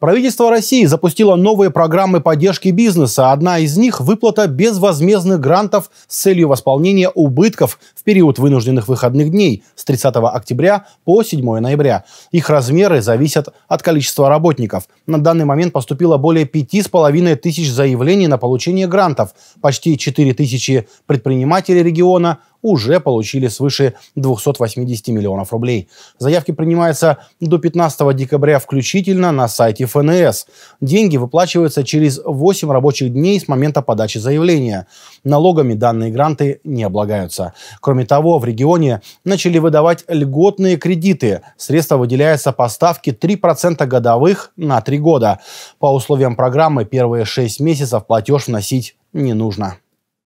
Правительство России запустило новые программы поддержки бизнеса. Одна из них – выплата безвозмездных грантов с целью восполнения убытков в период вынужденных выходных дней с 30 октября по 7 ноября. Их размеры зависят от количества работников. На данный момент поступило более 5,5 тысяч заявлений на получение грантов. Почти 4 тысячи предпринимателей региона – уже получили свыше 280 миллионов рублей. Заявки принимаются до 15 декабря включительно на сайте ФНС. Деньги выплачиваются через 8 рабочих дней с момента подачи заявления. Налогами данные гранты не облагаются. Кроме того, в регионе начали выдавать льготные кредиты. Средства выделяются по ставке 3% годовых на 3 года. По условиям программы первые 6 месяцев платеж вносить не нужно.